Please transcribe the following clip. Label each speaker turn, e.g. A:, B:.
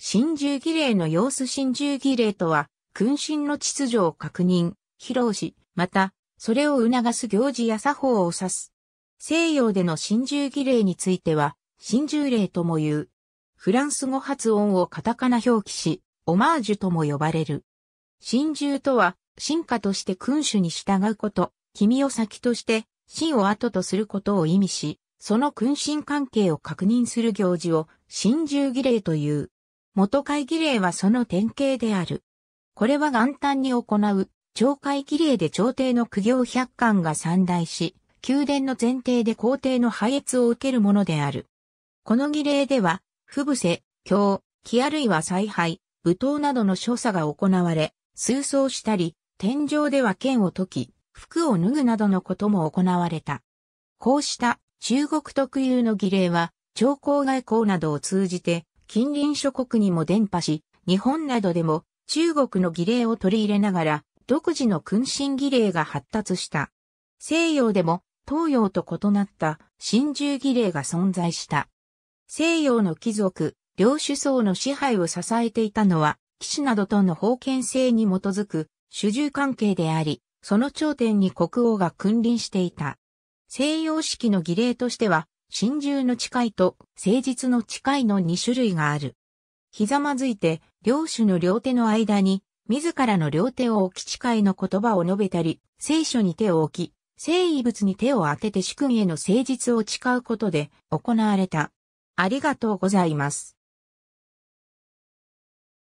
A: 真珠儀礼の様子真珠儀礼とは、君臣の秩序を確認、披露し、また、それを促す行事や作法を指す。西洋での真珠儀礼については、真珠礼とも言う。フランス語発音をカタカナ表記し、オマージュとも呼ばれる。真珠とは、進化として君主に従うこと、君を先として、真を後とすることを意味し、その君臣関係を確認する行事を、真珠儀礼という。元会議令はその典型である。これは元旦に行う、懲戒儀礼で朝廷の苦行百官が散大し、宮殿の前提で皇帝の配越を受けるものである。この儀礼では、不伏せ、京、木あるいは采配、舞踏などの所作が行われ、数層したり、天井では剣を解き、服を脱ぐなどのことも行われた。こうした中国特有の儀礼は、朝廷外交などを通じて近隣諸国にも伝播し、日本などでも中国の儀礼を取り入れながら、独自の君臣儀礼が発達した。西洋でも東洋と異なった神獣儀礼が存在した。西洋の貴族、領主層の支配を支えていたのは、騎士などとの封建制に基づく主従関係であり、その頂点に国王が君臨していた。西洋式の儀礼としては、真獣の誓いと誠実の誓いの2種類がある。ひざまずいて、領主の両手の間に、自らの両手を置き誓いの言葉を述べたり、聖書に手を置き、聖遺物に手を当てて主君への誠実を誓うことで行われた。ありがとうございます。